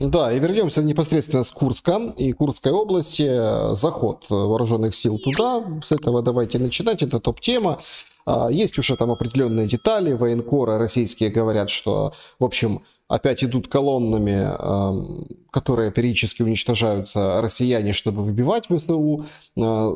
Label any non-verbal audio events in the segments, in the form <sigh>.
Ну да, и вернемся непосредственно с Курска и Курской области. Заход вооруженных сил туда. С этого давайте начинать. Это топ-тема. А, есть уже там определенные детали. Военкоры российские говорят, что, в общем, опять идут колоннами которые периодически уничтожаются россияне, чтобы выбивать ВСУ. Э,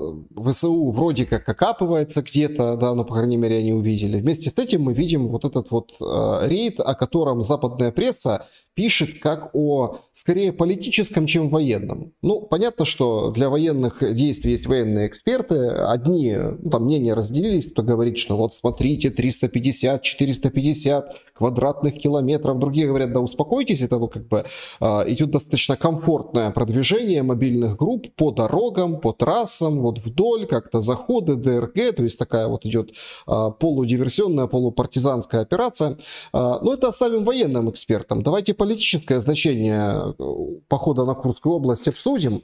ВСУ вроде как окапывается где-то, да, но, по крайней мере, они увидели. Вместе с этим мы видим вот этот вот э, рейд, о котором западная пресса пишет как о скорее политическом, чем военном. Ну, понятно, что для военных действий есть военные эксперты. Одни, ну, там мнения разделились, кто говорит, что вот смотрите, 350-450 квадратных километров. Другие говорят, да успокойтесь, это ну, как бы э, идет достаточно достаточно комфортное продвижение мобильных групп по дорогам, по трассам, вот вдоль, как-то заходы, ДРГ, то есть такая вот идет а, полудиверсионная, полупартизанская операция. А, но это оставим военным экспертам. Давайте политическое значение э, похода на Курскую область обсудим.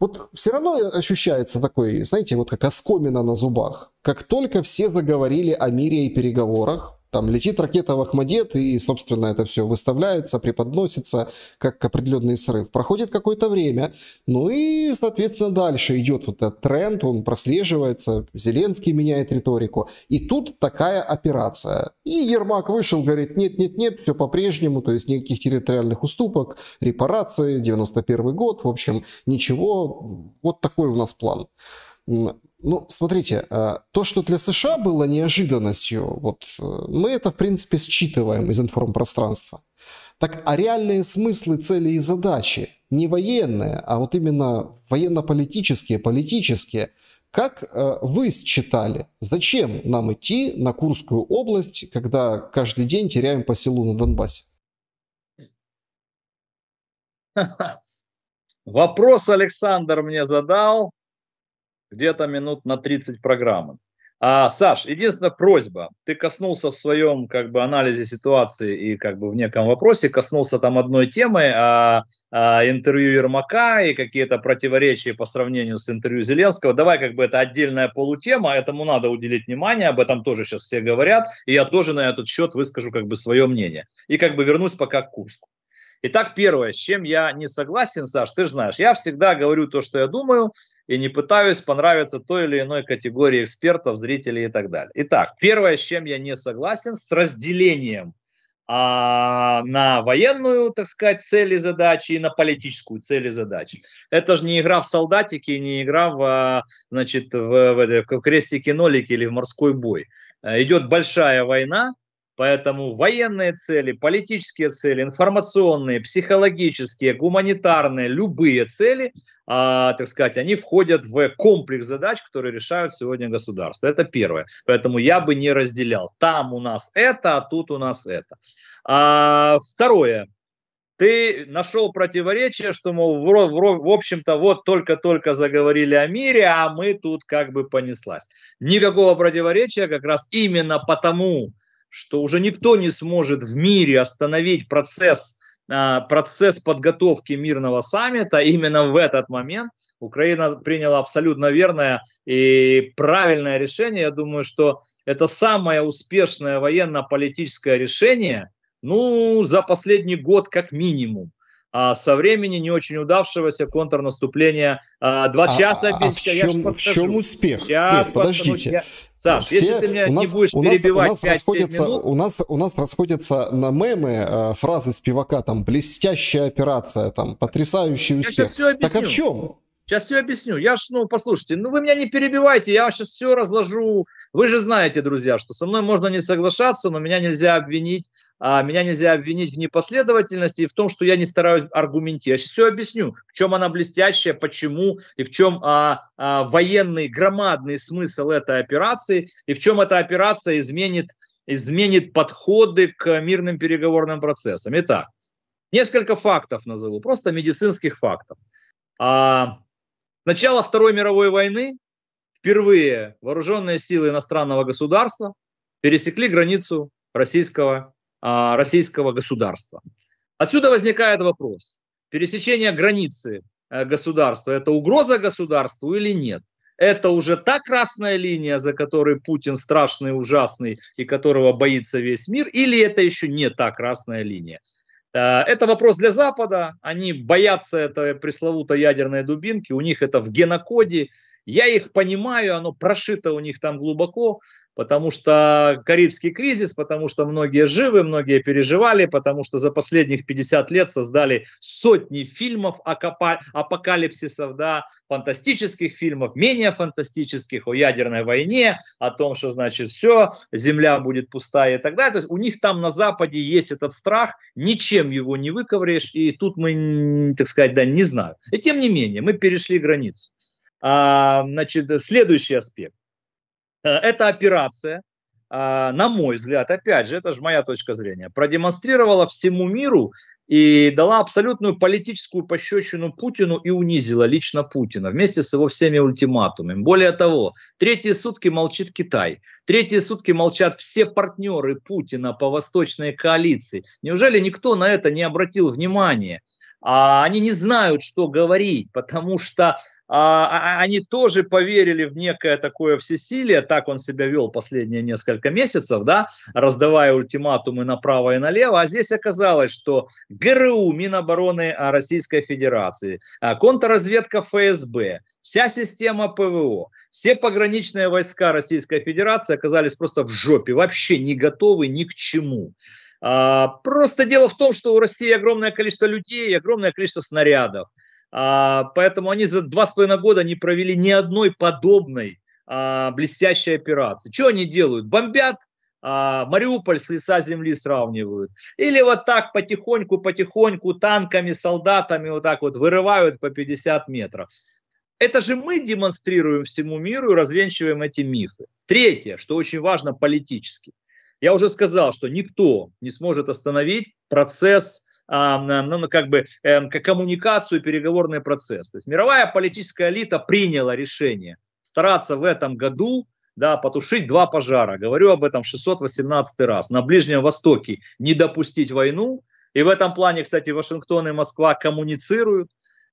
Вот все равно ощущается такой, знаете, вот как оскомина на зубах. Как только все заговорили о мире и переговорах, там летит ракета в Ахмадет, и, собственно, это все выставляется, преподносится как определенный срыв. Проходит какое-то время, ну и, соответственно, дальше идет вот этот тренд, он прослеживается, Зеленский меняет риторику. И тут такая операция. И Ермак вышел, говорит, нет-нет-нет, все по-прежнему, то есть никаких территориальных уступок, репарации, 91 год, в общем, ничего. Вот такой у нас план. Ну, смотрите, э, то, что для США было неожиданностью, вот э, мы это, в принципе, считываем из информпространства. Так, а реальные смыслы, цели и задачи, не военные, а вот именно военно-политические, политические, как э, вы считали, зачем нам идти на Курскую область, когда каждый день теряем по селу на Донбассе? <laughs> Вопрос Александр мне задал где-то минут на 30 программы. А, Саш, единственная просьба. Ты коснулся в своем как бы, анализе ситуации и как бы в неком вопросе, коснулся там одной темы, а, а, интервью Ермака и какие-то противоречия по сравнению с интервью Зеленского. Давай как бы это отдельная полутема, этому надо уделить внимание, об этом тоже сейчас все говорят, и я тоже на этот счет выскажу как бы свое мнение. И как бы вернусь пока к Курску. Итак, первое, с чем я не согласен, Саш, ты же знаешь, я всегда говорю то, что я думаю, и не пытаюсь понравиться той или иной категории экспертов, зрителей и так далее. Итак, первое, с чем я не согласен, с разделением а, на военную, так сказать, цель и задачи и на политическую цель и задачи. Это же не игра в солдатики, не игра в, а, значит, в, в, в крестики-нолики или в морской бой. Э, идет большая война, Поэтому военные цели, политические цели, информационные, психологические, гуманитарные, любые цели, а, так сказать, они входят в комплекс задач, которые решают сегодня государства. Это первое. Поэтому я бы не разделял. Там у нас это, а тут у нас это. А, второе. Ты нашел противоречие, что, мол, в, в, в общем-то, вот только-только заговорили о мире, а мы тут как бы понеслась. Никакого противоречия, как раз именно потому, что уже никто не сможет в мире остановить процесс а, процесс подготовки мирного саммита <laughs> именно в этот момент Украина приняла абсолютно верное и правильное решение. Я думаю, что это самое успешное военно-политическое решение, ну, за последний год как минимум. А со времени не очень удавшегося контрнаступления а, два а, часа. А, а в чем, в чем успех? Сейчас Нет, подождите. Я, Саш, все, если ты меня у нас, не будешь у нас, перебивать у нас 5 расходятся, минут... У нас, у нас расходятся на мемы э, фразы с пивака, там, блестящая операция, там, потрясающий успех. Я сейчас все объясню. Так а в чем? Сейчас все объясню. Я ж, ну, послушайте, ну вы меня не перебивайте, я сейчас все разложу, вы же знаете, друзья, что со мной можно не соглашаться, но меня нельзя обвинить, а, меня нельзя обвинить в непоследовательности и в том, что я не стараюсь аргументировать. Я сейчас все объясню, в чем она блестящая, почему и в чем а, а, военный громадный смысл этой операции и в чем эта операция изменит изменит подходы к мирным переговорным процессам. Итак, несколько фактов назову, просто медицинских фактов. А, начало Второй мировой войны впервые вооруженные силы иностранного государства пересекли границу российского, а, российского государства. Отсюда возникает вопрос, пересечение границы э, государства – это угроза государству или нет? Это уже та красная линия, за которой Путин страшный, ужасный и которого боится весь мир, или это еще не та красная линия? Э, это вопрос для Запада. Они боятся этой пресловутой ядерной дубинки. У них это в генокоде. Я их понимаю, оно прошито у них там глубоко, потому что Карибский кризис, потому что многие живы, многие переживали, потому что за последних 50 лет создали сотни фильмов апокалипсисов, да, фантастических фильмов, менее фантастических, о ядерной войне, о том, что значит все, земля будет пустая и так далее. То есть у них там на Западе есть этот страх, ничем его не выковыряешь, и тут мы, так сказать, да, не знаю. И тем не менее, мы перешли границу. А Значит, следующий аспект. Э, эта операция, а, на мой взгляд, опять же, это же моя точка зрения, продемонстрировала всему миру и дала абсолютную политическую пощечину Путину и унизила лично Путина вместе с его всеми ультиматумами. Более того, третьи сутки молчит Китай, третьи сутки молчат все партнеры Путина по восточной коалиции. Неужели никто на это не обратил внимания? а, они не знают, что говорить, потому что а, а, а, они тоже поверили в некое такое всесилие, так он себя вел последние несколько месяцев, да, раздавая ультиматумы направо и налево, а здесь оказалось, что ГРУ, Минобороны Российской Федерации, контрразведка ФСБ, вся система ПВО, все пограничные войска Российской Федерации оказались просто в жопе, вообще не готовы ни к чему. А, просто дело в том, что у России огромное количество людей, огромное количество снарядов. А, поэтому они за два с половиной года не провели ни одной подобной а, блестящей операции. Что они делают? Бомбят, Мариуполь с лица земли сравнивают. Или вот так потихоньку, потихоньку танками, солдатами вот так вот вырывают по 50 метров. Это же мы демонстрируем всему миру и развенчиваем эти мифы. Третье, что очень важно политически. Я уже сказал, что никто не сможет остановить процесс а, ну, ну, как бы э, коммуникацию, переговорный процесс. То есть мировая политическая элита приняла решение стараться в этом году да, потушить два пожара. Говорю об этом 618 раз. На Ближнем Востоке не допустить войну. И в этом плане, кстати, Вашингтон и Москва коммуницируют.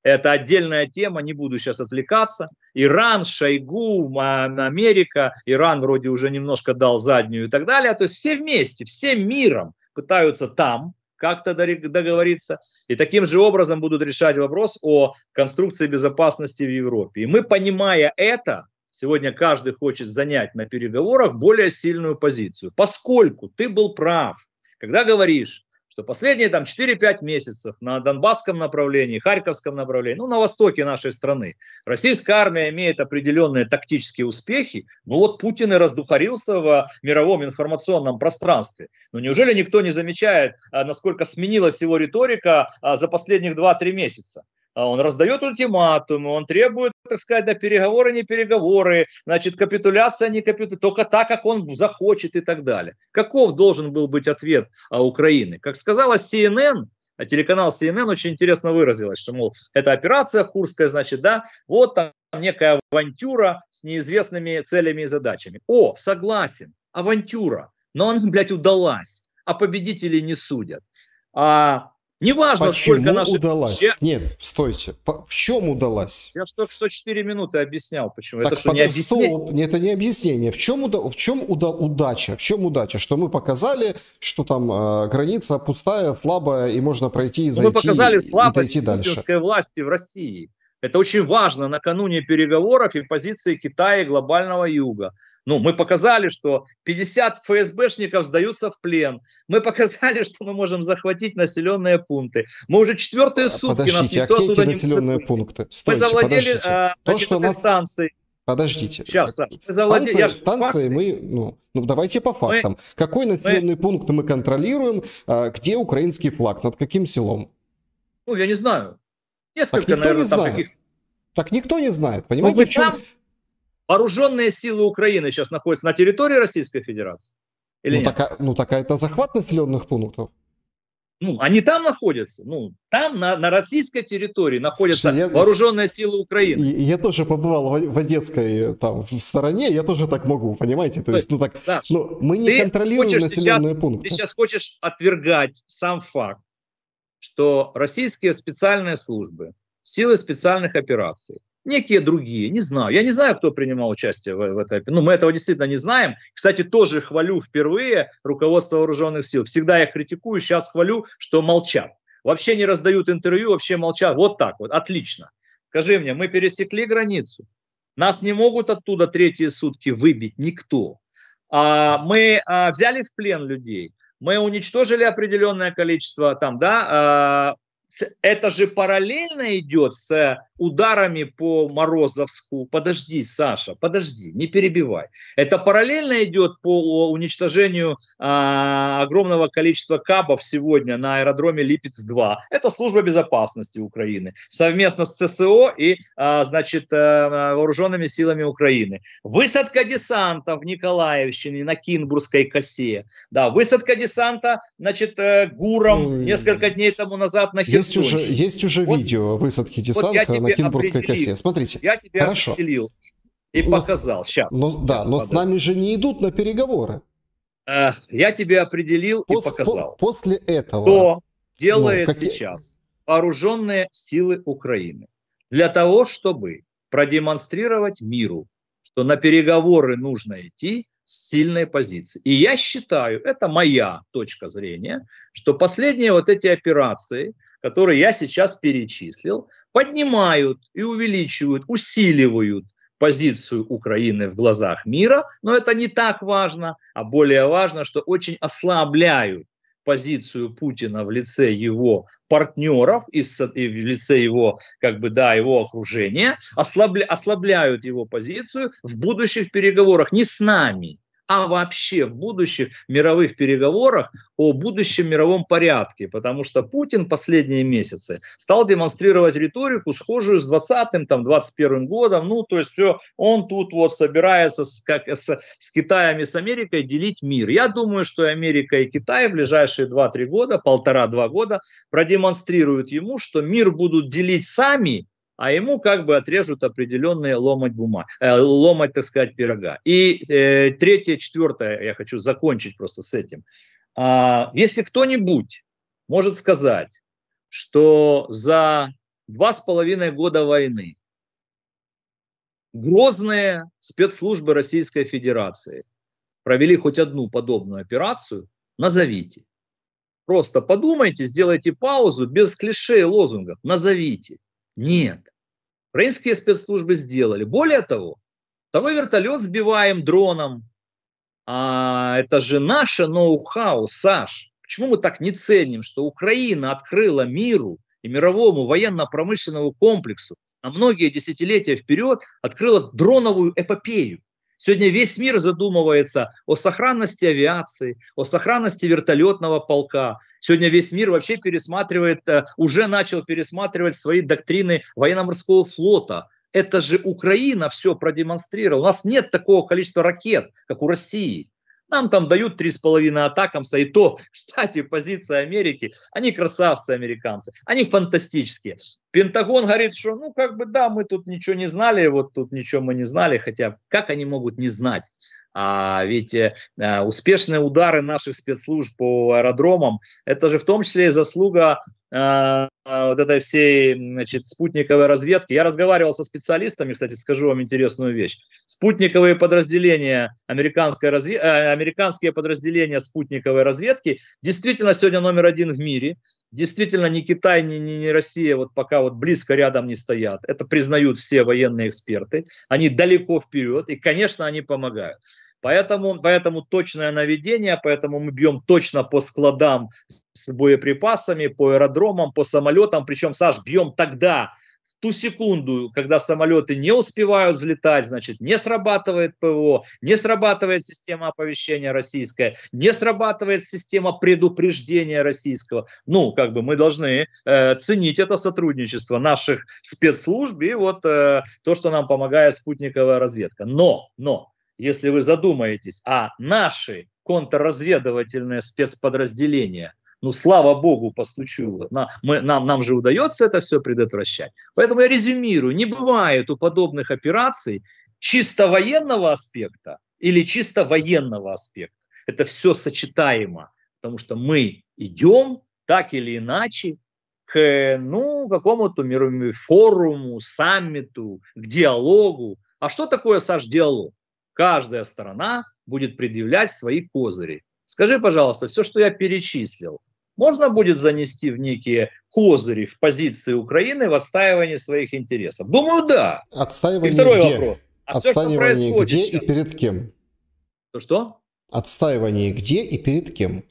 Это отдельная тема, не буду сейчас отвлекаться. Иран, Шойгу, Америка, Иран вроде уже немножко дал заднюю и так далее. То есть все вместе, всем миром пытаются там как-то договориться. И таким же образом будут решать вопрос о конструкции безопасности в Европе. И мы, понимая это, сегодня каждый хочет занять на переговорах более сильную позицию. Поскольку ты был прав, когда говоришь, что последние там 4-5 месяцев на Донбасском направлении, Харьковском направлении, ну, на востоке нашей страны, российская армия имеет определенные тактические успехи. Ну, вот Путин и раздухарился в мировом информационном пространстве. Ну, неужели никто не замечает, а, насколько сменилась его риторика а, за последних 2-3 месяца? А он раздает ультиматумы, он требует, так сказать, да, переговоры, не переговоры, значит, капитуляция, не капитуляция, только так, как он захочет и так далее. Каков должен был быть ответ а, Украины? Как сказала CNN, а телеканал CNN очень интересно выразилась, что, мол, это операция Курская, значит, да, вот там некая авантюра с неизвестными целями и задачами. О, согласен, авантюра, но она, блядь, удалась, а победителей не судят. А Неважно, Почему сколько наши... удалась? Я... Нет, стойте. По... В чем удалась? Я же только что 4 минуты объяснял, почему. Так, это что, не объяснение? Стоп, это не объяснение. В чем, уда... в чем уда... удача? В чем удача? Что мы показали, что там э, граница пустая, слабая, и можно пройти и ну, зайти, Мы показали слабость и путинской власти в России. Это очень важно накануне переговоров и позиции Китая и глобального юга. Ну, мы показали, что 50 ФСБшников сдаются в плен. Мы показали, <laughs> что мы можем захватить населенные пункты. Мы уже четвертые а, сутки подождите, нас никто а где эти населенные не... пункты? Стойте, мы завладели а, То, что станции. Подождите. Сейчас, Саша. Завладе... Станции, я... станции мы, ну, ну, давайте по фактам. Мы... Какой населенный мы... пункт мы контролируем, а, где украинский флаг, над каким селом? Ну, я не знаю. Несколько, так никто наверное, не знает. Каких... Так никто не знает, ну, понимаете? Ну, в чем... там, Вооруженные силы Украины сейчас находятся на территории Российской Федерации? Или ну, нет? Так, а, ну, такая это захват населенных пунктов. Ну, они там находятся. Ну, там, на, на российской территории, находятся я, вооруженные силы Украины. Я, я тоже побывал в, в одесской э, там, в стороне, я тоже так могу, понимаете? То есть, ну так, Саша, ну, мы не контролируем населенные пункты. Ты сейчас хочешь отвергать сам факт, что российские специальные службы, силы специальных операций некие другие, не знаю. Я не знаю, кто принимал участие в, в этой Ну, мы этого действительно не знаем. Кстати, тоже хвалю впервые руководство вооруженных сил. Всегда я критикую, сейчас хвалю, что молчат. Вообще не раздают интервью, вообще молчат. Вот так вот, отлично. Скажи мне, мы пересекли границу. Нас не могут оттуда третьи сутки выбить никто. А, мы а, взяли в плен людей мы уничтожили определенное количество там, да, а, это же параллельно идет с ударами по Морозовску. Подожди, Саша, подожди, не перебивай. Это параллельно идет по уничтожению а, огромного количества кабов сегодня на аэродроме Липец-2. Это служба безопасности Украины совместно с ЦСО и, а, значит, а, вооруженными силами Украины. Высадка десанта в Николаевщине на Кинбургской косе. Да, высадка десанта, значит, э, Гуром несколько дней тому назад на Херсонщине есть тоньше. уже, есть уже вот, видео высадки десанта вот на Кинбургской косе. Смотрите. Я тебя Хорошо. определил и но, ну, показал. Сейчас. Но, ну, сейчас да, но с нами же не идут на переговоры. Э, я тебе определил Пос, и показал. По, после этого. Что ну, делает ну, как... сейчас вооруженные силы Украины для того, чтобы продемонстрировать миру, что на переговоры нужно идти с сильной позиции. И я считаю, это моя точка зрения, что последние вот эти операции – которые я сейчас перечислил, поднимают и увеличивают, усиливают позицию Украины в глазах мира, но это не так важно, а более важно, что очень ослабляют позицию Путина в лице его партнеров и, в лице его, как бы, да, его окружения, ослабля, ослабляют его позицию в будущих переговорах не с нами, а вообще в будущих мировых переговорах о будущем мировом порядке, потому что Путин последние месяцы стал демонстрировать риторику, схожую с 20-м, там, 21 годом, ну, то есть все, он тут вот собирается с, как, с, с Китаем и с Америкой делить мир. Я думаю, что Америка и Китай в ближайшие 2-3 года, полтора-два года продемонстрируют ему, что мир будут делить сами, а ему как бы отрежут определенные ломать бумаг, э, ломать, так сказать, пирога. И э, третье, четвертое, я хочу закончить просто с этим. А, если кто-нибудь может сказать, что за два с половиной года войны грозные спецслужбы Российской Федерации провели хоть одну подобную операцию, назовите. Просто подумайте, сделайте паузу без клише и лозунгов. Назовите. Нет. Украинские спецслужбы сделали. Более того, того вертолет сбиваем дроном. А, это же наше ноу-хау, Саш. Почему мы так не ценим, что Украина открыла миру и мировому военно-промышленному комплексу на многие десятилетия вперед открыла дроновую эпопею? Сегодня весь мир задумывается о сохранности авиации, о сохранности вертолетного полка, Сегодня весь мир вообще пересматривает, э, уже начал пересматривать свои доктрины военно-морского флота. Это же Украина все продемонстрировала. У нас нет такого количества ракет, как у России. Нам там дают 3,5 атакамса, и то, <laughs> кстати, позиция Америки, они красавцы американцы, они фантастические. Пентагон говорит, что ну как бы да, мы тут ничего не знали, вот тут ничего мы не знали, хотя как они могут не знать? А ведь э, э, успешные удары наших спецслужб по аэродромам, это же в том числе и заслуга э, вот этой всей значит, спутниковой разведки. Я разговаривал со специалистами, кстати, скажу вам интересную вещь. Спутниковые подразделения, американской разве... американские подразделения спутниковой разведки действительно сегодня номер один в мире. Действительно, ни Китай, ни, ни, ни Россия вот пока вот близко рядом не стоят. Это признают все военные эксперты. Они далеко вперед, и, конечно, они помогают. Поэтому, поэтому точное наведение, поэтому мы бьем точно по складам с боеприпасами, по аэродромам, по самолетам. Причем, Саш, бьем тогда, в ту секунду, когда самолеты не успевают взлетать, значит, не срабатывает ПВО, не срабатывает система оповещения российская, не срабатывает система предупреждения российского. Ну, как бы мы должны э, ценить это сотрудничество наших спецслужб и вот э, то, что нам помогает спутниковая разведка. Но, но если вы задумаетесь, а наши контрразведывательные спецподразделения, ну, слава богу, постучу, на, нам, нам же удается это все предотвращать. Поэтому я резюмирую, не бывает у подобных операций чисто военного аспекта или чисто военного аспекта. Это все сочетаемо, потому что мы идем так или иначе к ну, какому-то мировому форуму, саммиту, к диалогу. А что такое, Саш, диалог? каждая сторона будет предъявлять свои козыри. Скажи, пожалуйста, все, что я перечислил, можно будет занести в некие козыри в позиции Украины в отстаивании своих интересов? Думаю, да. Отстаивание и второй где? вопрос. А отстаивание все, где сейчас? и перед кем? То что? Отстаивание где и перед кем?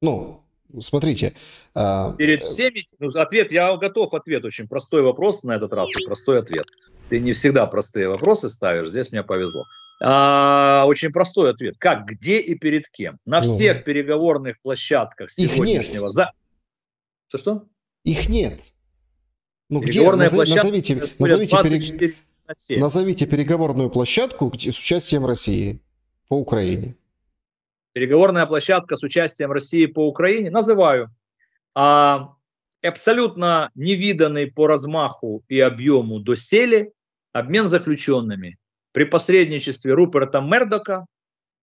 Ну, смотрите. А, перед всеми. Ну, ответ, я готов ответ. Очень простой вопрос на этот раз и простой ответ. Ты не всегда простые вопросы ставишь, здесь мне повезло. А, очень простой ответ. Как, где и перед кем? На ну. всех переговорных площадках сегодняшнего... Их нет. За... Что, что? Их нет. Ну где? Наз... Назовите, назовите, перег... На назовите переговорную площадку с участием России по Украине. Переговорная площадка с участием России по Украине. Называю. А, абсолютно невиданный по размаху и объему доселе обмен заключенными при посредничестве Руперта Мердока,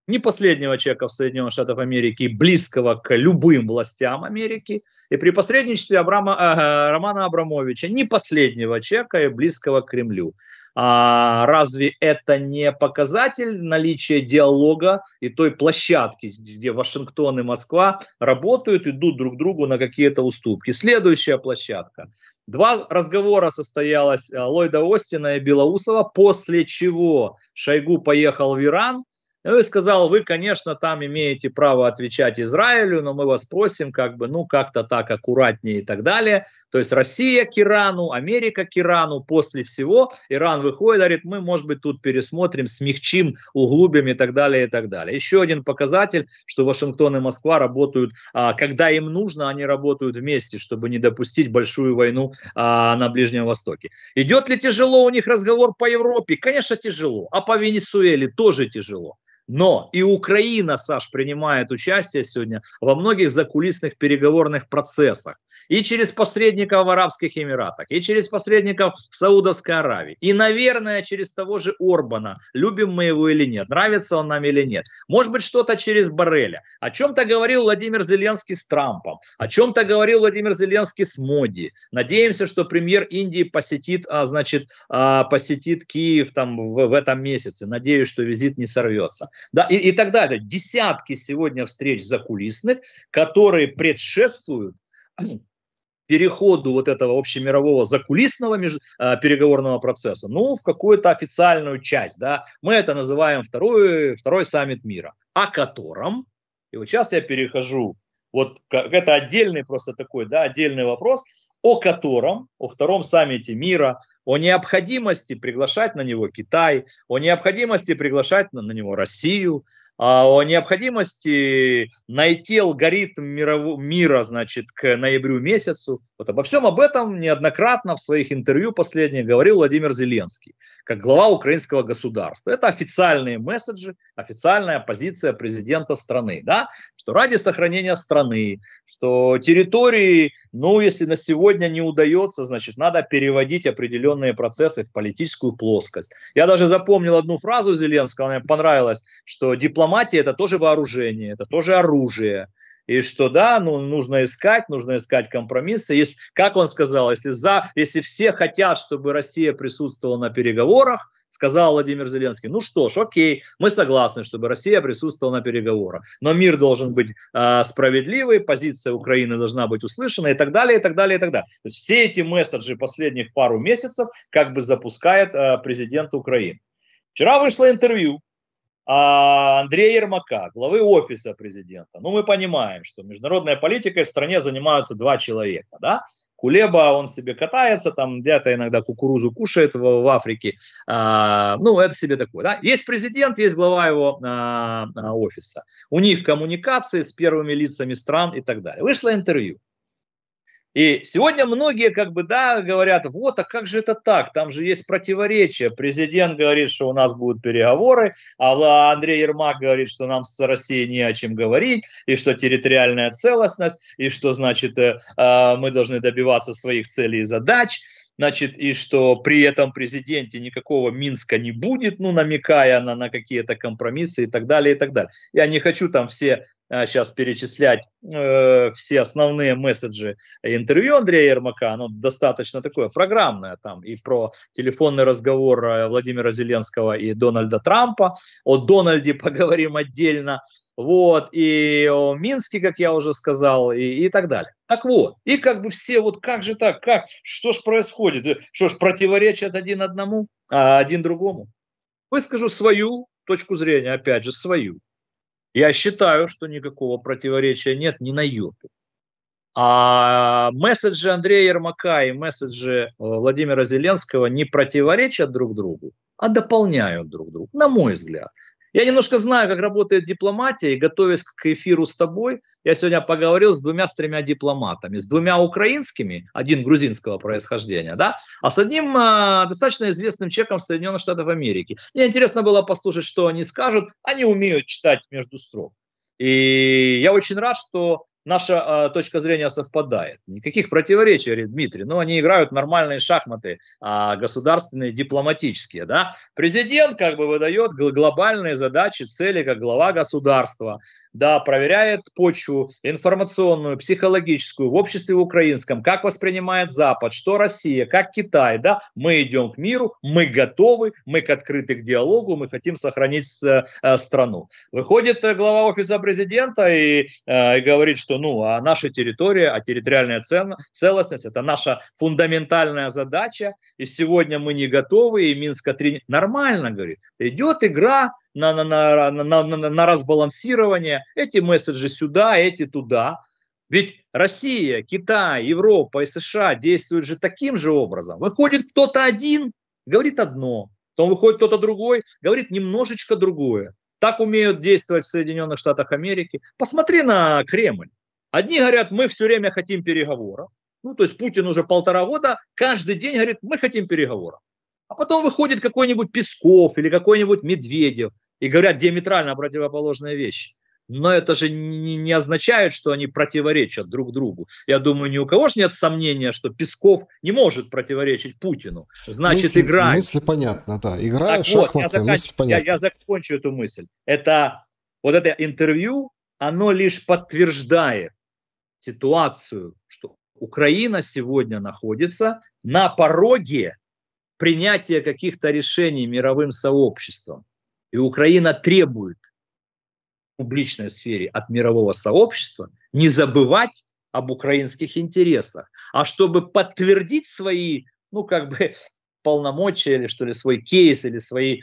не последнего человека в Соединенных Штатах Америки, близкого к любым властям Америки, и при посредничестве Абрама, э, э Романа Абрамовича, не последнего человека и близкого к Кремлю. А разве это не показатель наличия диалога и той площадки, где Вашингтон и Москва работают, идут друг другу на какие-то уступки? Следующая площадка. Два разговора состоялось э, Ллойда Остина и Белоусова, после чего Шойгу поехал в Иран, ну и сказал, вы, конечно, там имеете право отвечать Израилю, но мы вас просим как бы, ну, как-то так аккуратнее и так далее. То есть Россия к Ирану, Америка к Ирану, после всего Иран выходит, говорит, мы, может быть, тут пересмотрим, смягчим, углубим и так далее, и так далее. Еще один показатель, что Вашингтон и Москва работают, а, когда им нужно, они работают вместе, чтобы не допустить большую войну а, на Ближнем Востоке. Идет ли тяжело у них разговор по Европе? Конечно, тяжело. А по Венесуэле тоже тяжело. Но и Украина, Саш, принимает участие сегодня во многих закулисных переговорных процессах и через посредников в Арабских Эмиратах, и через посредников в Саудовской Аравии, и, наверное, через того же Орбана, любим мы его или нет, нравится он нам или нет. Может быть, что-то через Барреля. О чем-то говорил Владимир Зеленский с Трампом, о чем-то говорил Владимир Зеленский с Моди. Надеемся, что премьер Индии посетит, а, значит, а, посетит Киев там в, в этом месяце. Надеюсь, что визит не сорвется. Да, и, и так далее. Десятки сегодня встреч закулисных, которые предшествуют переходу вот этого общемирового закулисного меж, а, переговорного процесса, ну, в какую-то официальную часть, да, мы это называем второй, второй саммит мира, о котором, и вот сейчас я перехожу, вот это отдельный просто такой, да, отдельный вопрос, о котором, о втором саммите мира, о необходимости приглашать на него Китай, о необходимости приглашать на, на него Россию, а, о необходимости найти алгоритм мирового, мира, значит, к ноябрю месяцу. Вот обо всем об этом неоднократно в своих интервью последних говорил Владимир Зеленский как глава украинского государства. Это официальные месседжи, официальная позиция президента страны, да, что ради сохранения страны, что территории, ну, если на сегодня не удается, значит, надо переводить определенные процессы в политическую плоскость. Я даже запомнил одну фразу Зеленского, она мне понравилась, что дипломатия – это тоже вооружение, это тоже оружие – и что да, ну, нужно искать, нужно искать компромиссы. Если, как он сказал, если, за, если все хотят, чтобы Россия присутствовала на переговорах, сказал Владимир Зеленский, ну что ж, окей, мы согласны, чтобы Россия присутствовала на переговорах, но мир должен быть э, справедливый, позиция Украины должна быть услышана и так далее, и так далее, и так далее. То есть все эти месседжи последних пару месяцев как бы запускает э, президент Украины. Вчера вышло интервью а Андрея Ермака, главы офиса президента. Ну, мы понимаем, что международной политикой в стране занимаются два человека, да? Кулеба, он себе катается, там где-то иногда кукурузу кушает в, в Африке. А, ну, это себе такое, да? Есть президент, есть глава его а, а офиса. У них коммуникации с первыми лицами стран и так далее. Вышло интервью. И сегодня многие как бы, да, говорят, вот, а как же это так? Там же есть противоречие. Президент говорит, что у нас будут переговоры, а Андрей Ермак говорит, что нам с Россией не о чем говорить, и что территориальная целостность, и что, значит, э, а, мы должны добиваться своих целей и задач значит, и что при этом президенте никакого Минска не будет, ну, намекая на, на какие-то компромиссы и так далее, и так далее. Я не хочу там все сейчас а, перечислять э, все основные месседжи интервью Андрея Ермака, оно достаточно такое программное, там и про телефонный разговор э, Владимира Зеленского и Дональда Трампа, о Дональде <laughs> поговорим отдельно, вот, и о Минске, как я уже сказал, и, и так далее. Так вот, и как бы все вот как же так, как, что ж происходит, э, что ж противоречат один одному, а один другому. Выскажу свою точку зрения, опять же, свою. Я считаю, что никакого противоречия нет ни на йоту. А месседжи Андрея Ермака и месседжи э, Владимира Зеленского не противоречат друг другу, а дополняют друг друга, на мой взгляд. Я немножко знаю, как работает дипломатия, и готовясь к эфиру с тобой, я сегодня поговорил с двумя-тремя дипломатами, с двумя украинскими, один грузинского происхождения, да, а с одним э, достаточно известным человеком Соединенных Штатов Америки. Мне интересно было послушать, что они скажут. Они умеют читать между строк. И я очень рад, что наша э, точка зрения совпадает. Никаких противоречий, говорит Дмитрий. Но ну, они играют нормальные шахматы, э, государственные, дипломатические. Да? Президент как бы выдает глобальные задачи, цели, как глава государства да, проверяет почву информационную, психологическую в обществе украинском, как воспринимает Запад, что Россия, как Китай, да, мы идем к миру, мы готовы, мы к открыты к диалогу, мы хотим сохранить э, страну. Выходит э, глава офиса президента и, э, и говорит, что, ну, а наша территория, а территориальная целостность, это наша фундаментальная задача, и сегодня мы не готовы, и минск 3 нормально, говорит, идет игра на, на, на, на, на, на разбалансирование, эти месседжи сюда, эти туда. Ведь Россия, Китай, Европа и США действуют же таким же образом. Выходит кто-то один, говорит одно, потом выходит кто-то другой, говорит немножечко другое. Так умеют действовать в Соединенных Штатах Америки. Посмотри на Кремль. Одни говорят, мы все время хотим переговоров. Ну, то есть Путин уже полтора года каждый день говорит, мы хотим переговоров. А потом выходит какой-нибудь Песков или какой-нибудь Медведев и говорят диаметрально противоположные вещи. Но это же не, не означает, что они противоречат друг другу. Я думаю, ни у кого же нет сомнения, что Песков не может противоречить Путину. Значит, мысли, игра... Мысль понятна, да. Игра так шахматная, вот, я, заканч... Я, я закончу эту мысль. Это вот это интервью, оно лишь подтверждает ситуацию, что Украина сегодня находится на пороге принятия каких-то решений мировым сообществом. И Украина требует в публичной сфере от мирового сообщества не забывать об украинских интересах. А чтобы подтвердить свои, ну, как бы, <laughs> полномочия или что ли, свой кейс или свои,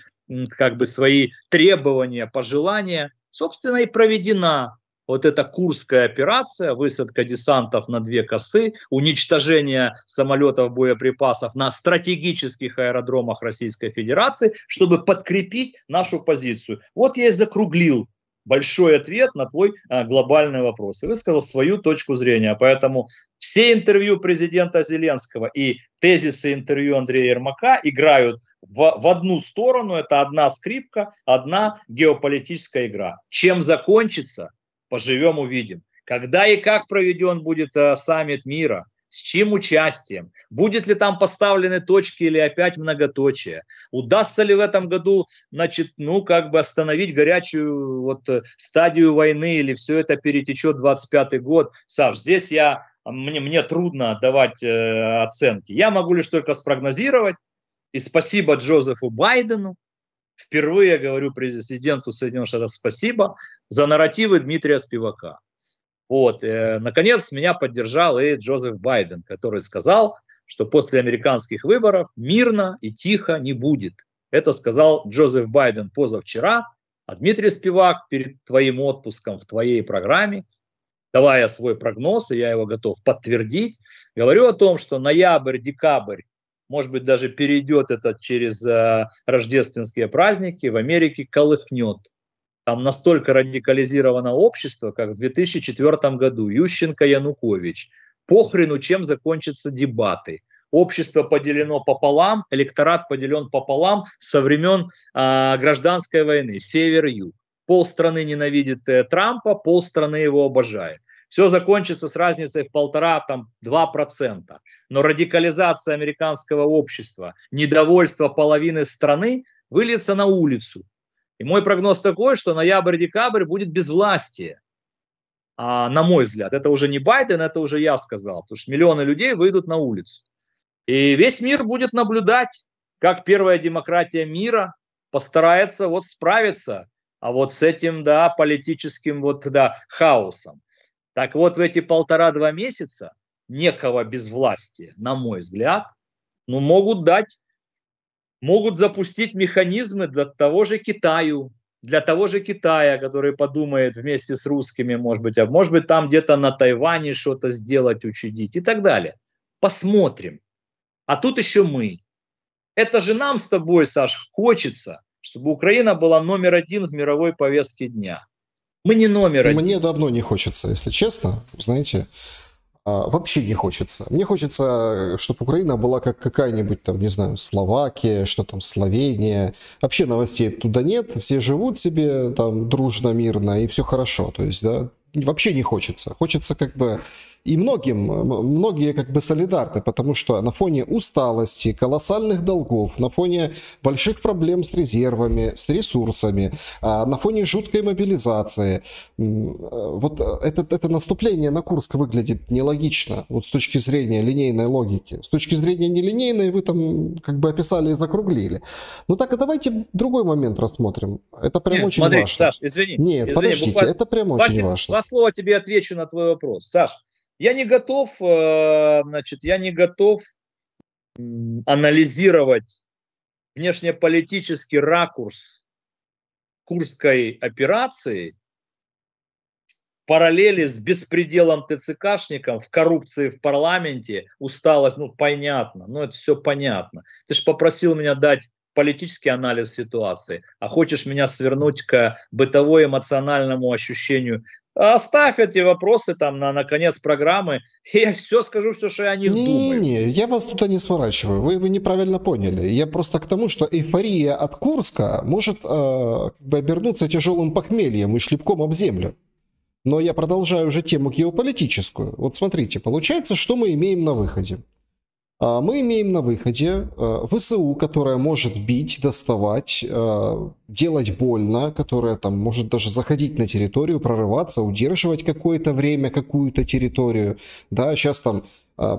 как бы, свои требования, пожелания, собственно, и проведена вот эта курская операция, высадка десантов на две косы, уничтожение самолетов, боеприпасов на стратегических аэродромах Российской Федерации, чтобы подкрепить нашу позицию. Вот я и закруглил большой ответ на твой а, глобальный вопрос. И высказал свою точку зрения. Поэтому все интервью президента Зеленского и тезисы интервью Андрея Ермака играют в, в одну сторону. Это одна скрипка, одна геополитическая игра. Чем закончится, поживем, увидим. Когда и как проведен будет э, саммит мира, с чем участием, будет ли там поставлены точки или опять многоточие, удастся ли в этом году, значит, ну, как бы остановить горячую вот э, стадию войны или все это перетечет 25 год. Сав, здесь я, мне, мне трудно давать э, оценки. Я могу лишь только спрогнозировать, и спасибо Джозефу Байдену, Впервые я говорю президенту Соединенных Штатов спасибо за нарративы Дмитрия Спивака. Вот. Э, наконец, меня поддержал и Джозеф Байден, который сказал, что после американских выборов мирно и тихо не будет. Это сказал Джозеф Байден позавчера, а Дмитрий Спивак перед твоим отпуском в твоей программе, давая свой прогноз, и я его готов подтвердить, говорю о том, что ноябрь-декабрь может быть, даже перейдет этот через э, рождественские праздники, в Америке колыхнет. Там настолько радикализировано общество, как в 2004 году Ющенко-Янукович. Похрену, чем закончатся дебаты. Общество поделено пополам, электорат поделен пополам со времен э, гражданской войны, север-юг. Пол страны ненавидит э, Трампа, пол страны его обожает. Все закончится с разницей в полтора, там, два процента но радикализация американского общества, недовольство половины страны выльется на улицу. И мой прогноз такой, что ноябрь-декабрь будет безвластие. А, на мой взгляд, это уже не Байден, это уже я сказал, потому что миллионы людей выйдут на улицу. И весь мир будет наблюдать, как первая демократия мира постарается вот справиться а вот с этим, да, политическим вот, да, хаосом. Так вот, в эти полтора-два месяца – некого безвластия, на мой взгляд, но могут дать, могут запустить механизмы для того же Китаю, для того же Китая, который подумает вместе с русскими, может быть, а может быть там где-то на Тайване что-то сделать, учудить и так далее. Посмотрим. А тут еще мы. Это же нам с тобой, Саш, хочется, чтобы Украина была номер один в мировой повестке дня. Мы не номер один. Мне давно не хочется, если честно. Знаете, а, вообще не хочется. Мне хочется, э, чтобы Украина была как какая-нибудь там, не знаю, Словакия, что там, Словения. Вообще новостей туда нет, все живут себе там дружно, мирно и все хорошо. То есть, да, вообще не хочется. Хочется как бы и многим, многие как бы солидарны, потому что на фоне усталости, колоссальных долгов, на фоне больших проблем с резервами, с ресурсами, а, на фоне жуткой мобилизации, э, вот э, это, это наступление на Курск выглядит нелогично, вот с точки зрения линейной логики. С точки зрения нелинейной вы там как бы описали и закруглили. Ну так, а давайте другой момент рассмотрим. Это прям Нет, очень смотри, важно. Саш, извини. Нет, извини, подождите, буквально... это прям очень важно. Два слова тебе отвечу на твой вопрос. Саш, я не готов, э, значит, я не готов анализировать внешнеполитический ракурс курской операции в параллели с беспределом ТЦКшником в коррупции в парламенте, усталость, ну понятно, ну это все понятно. Ты же попросил меня дать политический анализ ситуации, а хочешь меня свернуть к бытовой эмоциональному ощущению Оставь эти вопросы там на, на конец программы, <laughs> я все скажу, все, что я не, думаю. Не, не, я вас туда не сворачиваю, вы вы неправильно поняли. Я просто к тому, что эйфория от Курска может э, как бы обернуться тяжелым похмельем и шлепком об землю. Но я продолжаю уже тему геополитическую. Вот смотрите, получается, что мы имеем на выходе. А, мы имеем на выходе а, ВСУ, которая может бить, доставать, а, делать больно, которая там может даже заходить на территорию, прорываться, удерживать какое-то время какую-то территорию. Да, сейчас там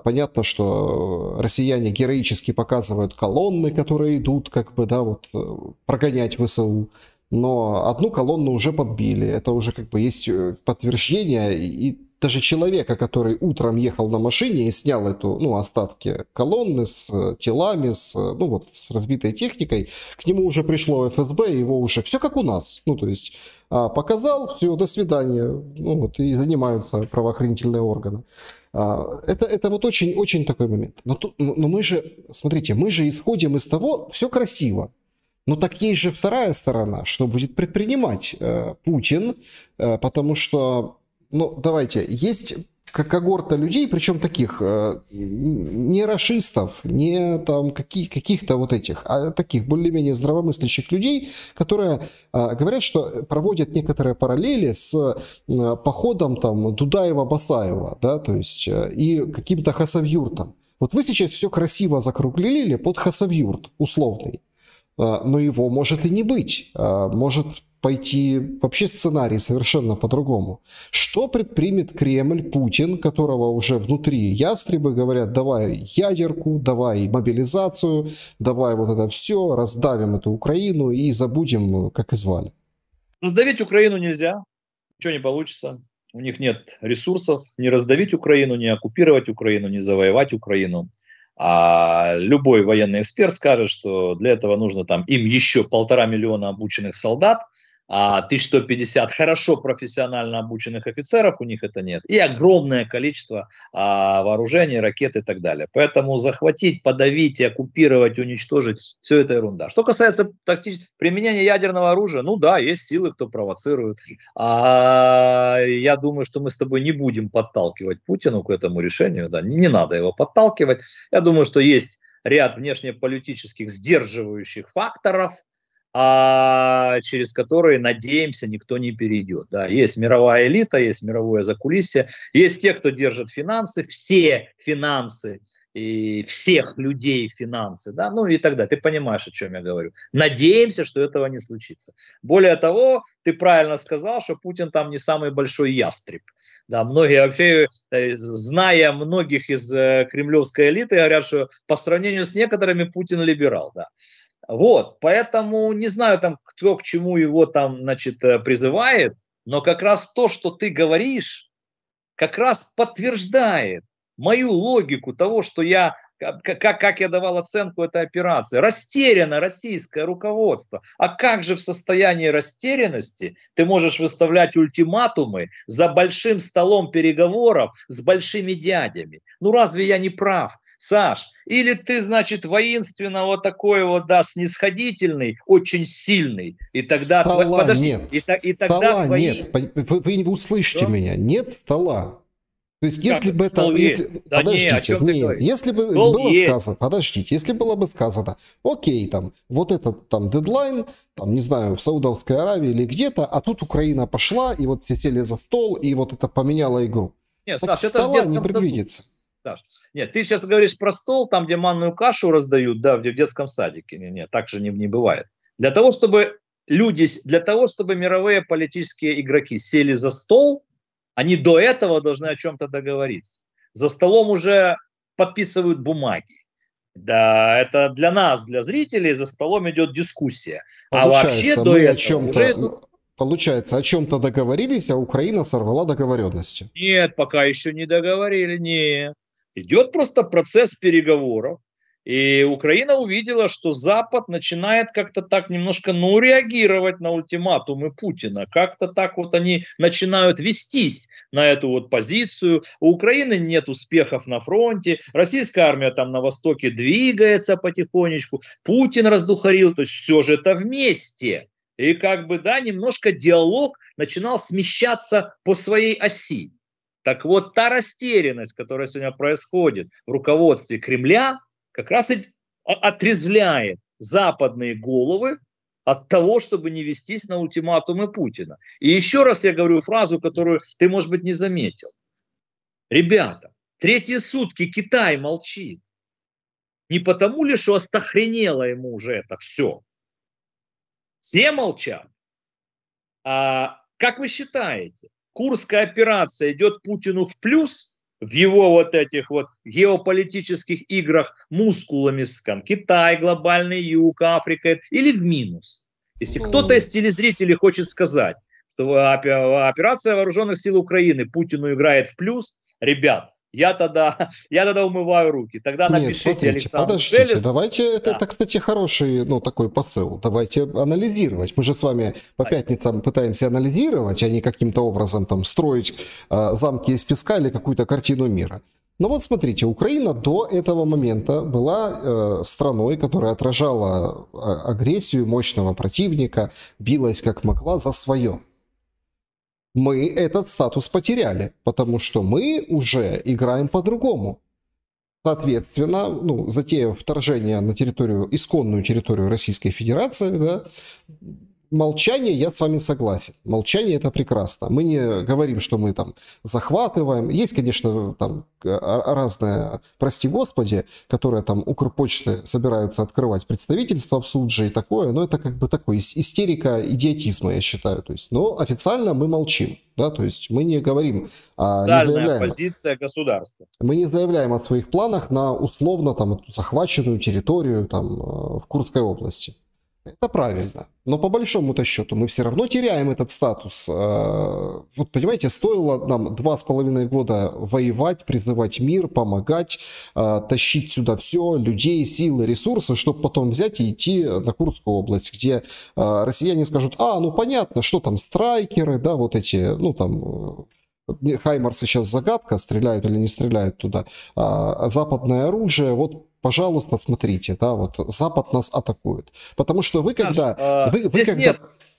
понятно, что россияне героически показывают колонны, которые идут, как бы, да, вот э, прогонять ВСУ. Но одну колонну уже подбили. Это уже как бы есть э, подтверждение и даже человека, который утром ехал на машине и снял эту, ну, остатки колонны с э, телами, с, э, ну, вот, с разбитой техникой, к нему уже пришло ФСБ, его уже все как у нас. Ну, то есть, а, показал, все, до свидания. Ну, вот, и занимаются правоохранительные органы. А, это, это вот очень-очень такой момент. Но, но мы же, смотрите, мы же исходим из того, все красиво. Но так есть же вторая сторона, что будет предпринимать э, Путин, э, потому что ну, давайте, есть когорта людей, причем таких, э, не расистов, не там каких, каких-то вот этих, а таких более-менее здравомыслящих людей, которые э, говорят, что проводят некоторые параллели с э, походом там Дудаева-Басаева, да, то есть и каким-то Хасавюртом. Вот вы сейчас все красиво закруглили под Хасавюрт условный но его может и не быть. Может пойти вообще сценарий совершенно по-другому. Что предпримет Кремль, Путин, которого уже внутри ястребы говорят, давай ядерку, давай мобилизацию, давай вот это все, раздавим эту Украину и забудем, как и звали. Раздавить Украину нельзя, ничего не получится. У них нет ресурсов не раздавить Украину, не оккупировать Украину, не завоевать Украину. А любой военный эксперт скажет, что для этого нужно там им еще полтора миллиона обученных солдат – 1150 а, хорошо профессионально обученных офицеров, у них это нет, и огромное количество а, вооружений, ракет и так далее. Поэтому захватить, подавить, оккупировать, уничтожить, все это ерунда. Что касается тактич... применения ядерного оружия, ну да, есть силы, кто провоцирует. А, я думаю, что мы с тобой не будем подталкивать Путину к этому решению, да, не, не надо его подталкивать. Я думаю, что есть ряд внешнеполитических сдерживающих факторов – а через которые, надеемся, никто не перейдет. Да, есть мировая элита, есть мировое закулисье, есть те, кто держит финансы, все финансы и всех людей финансы, да, ну и тогда Ты понимаешь, о чем я говорю. Надеемся, что этого не случится. Более того, ты правильно сказал, что Путин там не самый большой ястреб. Да, многие вообще, э, зная многих из э, кремлевской элиты, говорят, что по сравнению с некоторыми Путин либерал, да. Вот, поэтому не знаю, там, кто к чему его там, значит, э, призывает, но как раз то, что ты говоришь, как раз подтверждает мою логику того, что я как, как я давал оценку этой операции. Растеряно российское руководство. А как же в состоянии растерянности ты можешь выставлять ультиматумы за большим столом переговоров с большими дядями? Ну разве я не прав? Саш, или ты, значит, воинственно вот такой вот, да, снисходительный, очень сильный, и тогда... Стола Подожди, нет, и, и тогда стола твои... нет, вы услышите Что? меня, нет стола. То есть, если бы это... Если, да подождите, не, нет, если бы стол было есть. сказано, подождите, если было бы сказано, окей, там, вот этот там дедлайн, там, не знаю, в Саудовской Аравии или где-то, а тут Украина пошла, и вот все сели за стол, и вот это поменяло игру. Нет, так Саш, стола это не предвидится. Саду стаж. Нет, ты сейчас говоришь про стол, там, где манную кашу раздают, да, в детском садике. Нет, нет так же не, не бывает. Для того, чтобы люди, для того, чтобы мировые политические игроки сели за стол, они до этого должны о чем-то договориться. За столом уже подписывают бумаги. Да, это для нас, для зрителей, за столом идет дискуссия. А получается, а вообще мы до этого о чем-то... уже Получается, о чем-то договорились, а Украина сорвала договоренности. Нет, пока еще не договорили, нет. Идет просто процесс переговоров, и Украина увидела, что Запад начинает как-то так немножко, ну, реагировать на ультиматумы Путина. Как-то так вот они начинают вестись на эту вот позицию. У Украины нет успехов на фронте. Российская армия там на востоке двигается потихонечку. Путин раздухарил. То есть все же это вместе. И как бы, да, немножко диалог начинал смещаться по своей оси. Так вот, та растерянность, которая сегодня происходит в руководстве Кремля, как раз и отрезвляет западные головы от того, чтобы не вестись на ультиматумы Путина. И еще раз я говорю фразу, которую ты, может быть, не заметил. Ребята, третьи сутки Китай молчит. Не потому ли, что остохренело ему уже это все? Все молчат. А как вы считаете, Курская операция идет Путину в плюс в его вот этих вот геополитических играх мускулами с там, Китай, глобальный юг, Африка или в минус. Если кто-то из телезрителей хочет сказать, что операция вооруженных сил Украины Путину играет в плюс, ребят, я тогда, <laughs> я тогда умываю руки. Тогда Нет, напишите смотрите, Александру подождите, Шелест. давайте, да. это, кстати, хороший, ну, такой посыл. Давайте анализировать. Мы же с вами по пятницам пытаемся анализировать, а не каким-то образом там строить э, замки из песка или какую-то картину мира. Ну вот смотрите, Украина до этого момента была э, страной, которая отражала а, агрессию мощного противника, билась как могла за свое мы этот статус потеряли, потому что мы уже играем по-другому. Соответственно, ну, затея вторжения на территорию, исконную территорию Российской Федерации, да, молчание, я с вами согласен. Молчание это прекрасно. Мы не говорим, что мы там захватываем. Есть, конечно, там э, а, разное, прости господи, которые там Укрпочты собираются открывать представительство в же и такое, но это как бы такой истерика идиотизма, я считаю. То есть, но официально мы молчим, да, то есть мы не говорим о... А не заявляем, позиция государства. Мы не заявляем о своих планах на условно там захваченную территорию там э, в Курской области. Это правильно. Но по большому-то счету мы все равно теряем этот статус. Э, вот понимаете, стоило нам два с половиной года воевать, призывать мир, помогать, э, тащить сюда все, людей, силы, ресурсы, чтобы потом взять и идти на Курскую область, где э, россияне скажут, а, ну понятно, что там страйкеры, да, вот эти, ну там Хаймарсы сейчас загадка, стреляют или не стреляют туда. А, а западное оружие, вот пожалуйста, смотрите, да, вот Запад нас атакует. Потому что вы когда... А, вы, вы когда...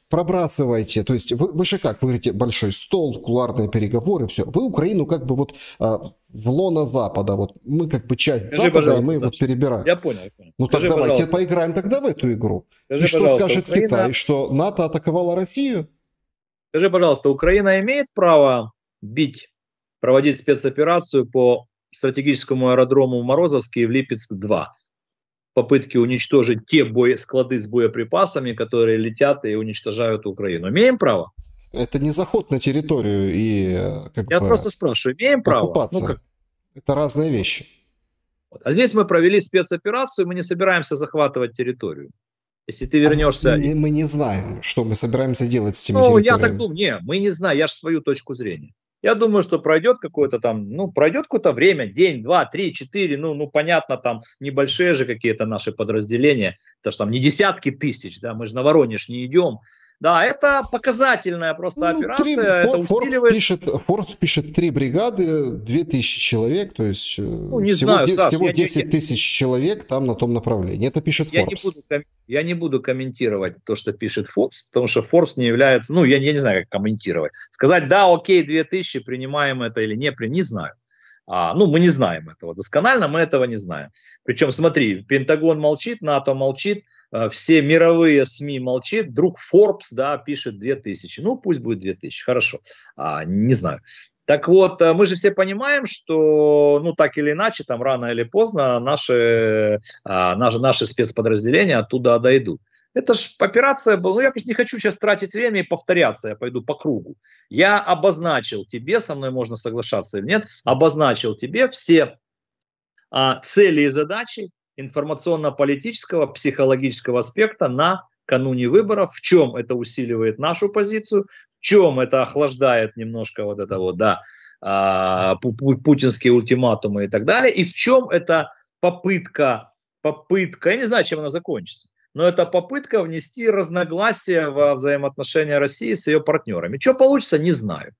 пробрасываете, то есть вы, вы же как, вы говорите, большой стол, куларные переговоры, все. Вы Украину как бы вот а, в лоно Запада, вот мы как бы часть Скажи, Запада, и а мы вот перебираем. Я понял, я понял. Ну Скажи, так давайте поиграем тогда в эту игру. Скажи, и что скажет Украина... Китай, что НАТО атаковала Россию? Скажи, пожалуйста, Украина имеет право бить, проводить спецоперацию по стратегическому аэродрому Морозовский и в Липецк-2. Попытки уничтожить те бои, склады с боеприпасами, которые летят и уничтожают Украину. Имеем право? Это не заход на территорию и... Э, как Я бы, просто спрашиваю, имеем право? Ну, как... Это разные вещи. Вот. А здесь мы провели спецоперацию, мы не собираемся захватывать территорию. Если ты вернешься... А мы, не, мы не знаем, что мы собираемся делать с теми Ну, я так думаю, не, мы не знаем, я же свою точку зрения. Я думаю, что пройдет какое-то там, ну, пройдет какое-то время, день, два, три, четыре, ну, ну, понятно, там небольшие же какие-то наши подразделения, потому что там не десятки тысяч, да, мы же на Воронеж не идем, да, это показательная просто ну, операция. 3, это Форбс усиливает... пишет, Форбс пишет три бригады, 2000 человек, то есть э, ну, не всего, знаю, де, Саш, всего 10 не... тысяч человек там на том направлении. Это пишет я я не буду комментировать то, что пишет Форбс, потому что Форбс не является, ну, я, я не знаю, как комментировать. Сказать, да, окей, 2000, принимаем это или не, не знаю. А, ну, мы не знаем этого досконально, мы этого не знаем. Причем, смотри, Пентагон молчит, НАТО молчит, э, все мировые СМИ молчат. вдруг Forbes, да, пишет 2000. Ну, пусть будет 2000, хорошо, а, не знаю. Так вот, э, мы же все понимаем, что, ну, так или иначе, там рано или поздно наши, а, э, наши, наши спецподразделения оттуда дойдут. Это же операция была, ну я конечно, не хочу сейчас тратить время и повторяться, я пойду по кругу. Я обозначил тебе, со мной можно соглашаться или нет, обозначил тебе все а, цели и задачи информационно-политического, психологического аспекта на кануне выборов, в чем это усиливает нашу позицию, в чем это охлаждает немножко вот это вот, да, а, путинские ультиматумы и так далее, и в чем это попытка, попытка, я не знаю, чем она закончится, но это попытка внести разногласия во взаимоотношения России с ее партнерами. Что получится, не знаю.